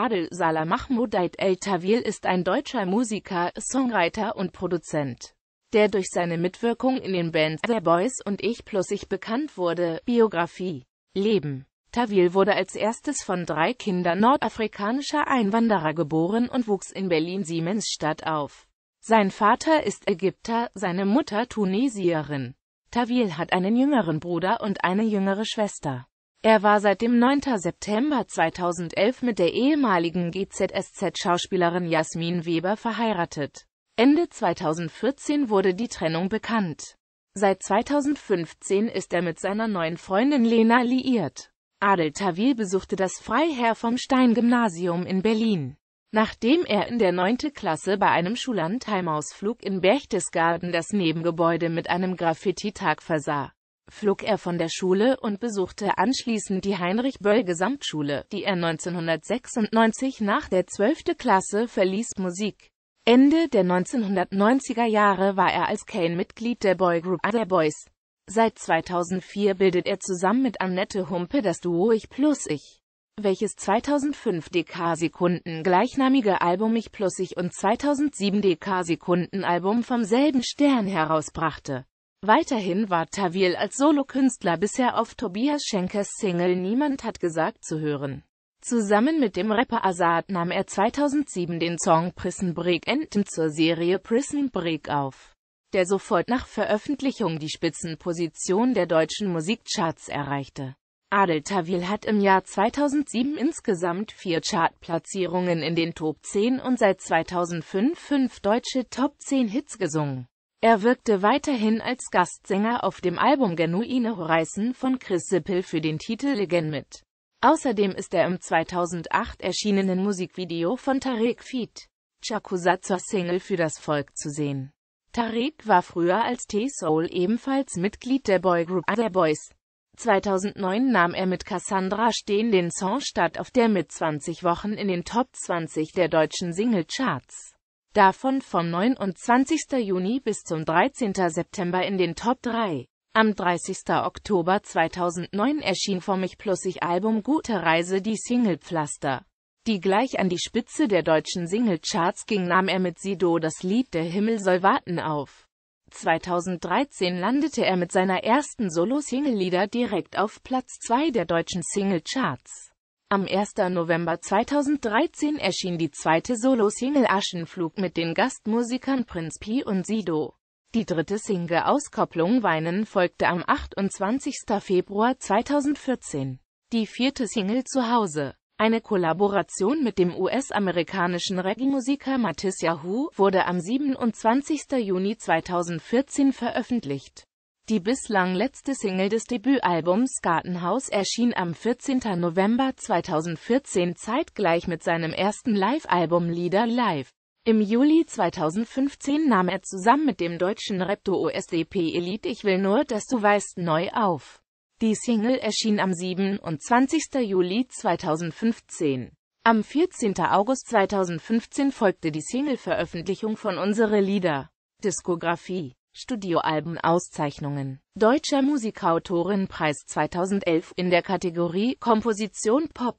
Adel Salah Mahmoud Ait El Tawil ist ein deutscher Musiker, Songwriter und Produzent, der durch seine Mitwirkung in den Bands The Boys und Ich Plus Ich bekannt wurde. Biografie Leben Tawil wurde als erstes von drei Kindern nordafrikanischer Einwanderer geboren und wuchs in Berlin-Siemensstadt auf. Sein Vater ist Ägypter, seine Mutter Tunesierin. Tawil hat einen jüngeren Bruder und eine jüngere Schwester. Er war seit dem 9. September 2011 mit der ehemaligen GZSZ-Schauspielerin Jasmin Weber verheiratet. Ende 2014 wurde die Trennung bekannt. Seit 2015 ist er mit seiner neuen Freundin Lena liiert. Adel Tawil besuchte das Freiherr vom Stein-Gymnasium in Berlin. Nachdem er in der 9. Klasse bei einem Schullandheimausflug in Berchtesgaden das Nebengebäude mit einem Graffiti-Tag versah, flog er von der Schule und besuchte anschließend die Heinrich-Böll-Gesamtschule, die er 1996 nach der 12. Klasse verließ. Musik Ende der 1990er Jahre war er als Kane Mitglied der Boygroup Other Boys. Seit 2004 bildet er zusammen mit Annette Humpe das Duo Ich plus Ich, welches 2005 DK-Sekunden gleichnamige Album Ich plus Ich und 2007 DK-Sekunden Album vom selben Stern herausbrachte. Weiterhin war Tawil als Solokünstler bisher auf Tobias Schenkers Single Niemand hat gesagt zu hören. Zusammen mit dem Rapper Azad nahm er 2007 den Song Prison Break Anthem zur Serie Prison Break auf, der sofort nach Veröffentlichung die Spitzenposition der deutschen Musikcharts erreichte. Adel Tawil hat im Jahr 2007 insgesamt vier Chartplatzierungen in den Top 10 und seit 2005 fünf deutsche Top 10 Hits gesungen. Er wirkte weiterhin als Gastsänger auf dem Album Genuine Horizon von Chris Sippel für den Titel Legend mit. Außerdem ist er im 2008 erschienenen Musikvideo von Tariq Feat. Chakusa zur Single für das Volk zu sehen. Tariq war früher als T-Soul ebenfalls Mitglied der Boygroup Other Boys. 2009 nahm er mit Cassandra Steen den Song statt auf, der mit 20 Wochen in den Top 20 der deutschen Singlecharts davon vom 29. Juni bis zum 13. September in den Top 3. Am 30. Oktober 2009 erschien vor mich plus Ich Album Gute Reise die Single Pflaster. Die gleich an die Spitze der deutschen Singlecharts ging, nahm er mit Sido das Lied Der Himmel soll warten auf. 2013 landete er mit seiner ersten Solo-Single-Lieder direkt auf Platz 2 der deutschen Singlecharts. Am 1. November 2013 erschien die zweite Solo-Single Aschenflug mit den Gastmusikern Prinz Pi und Sido. Die dritte Single-Auskopplung Weinen folgte am 28. Februar 2014. Die vierte Single Zuhause, eine Kollaboration mit dem US-amerikanischen Reggae-Musiker Matisse Yahoo, wurde am 27. Juni 2014 veröffentlicht die bislang letzte Single des Debütalbums Gartenhaus erschien am 14. November 2014 zeitgleich mit seinem ersten Live-Album Lieder Live. Im Juli 2015 nahm er zusammen mit dem deutschen Repto OSDP Elite Ich will nur, dass du weißt neu auf. Die Single erschien am 27. Juli 2015. Am 14. August 2015 folgte die Single-Veröffentlichung von Unsere Lieder. Diskografie Studioalben Auszeichnungen. Deutscher Musikautorenpreis 2011 in der Kategorie Komposition Pop.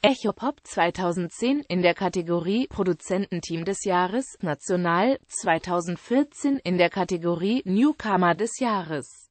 Echo Pop 2010 in der Kategorie Produzententeam des Jahres, National 2014 in der Kategorie Newcomer des Jahres.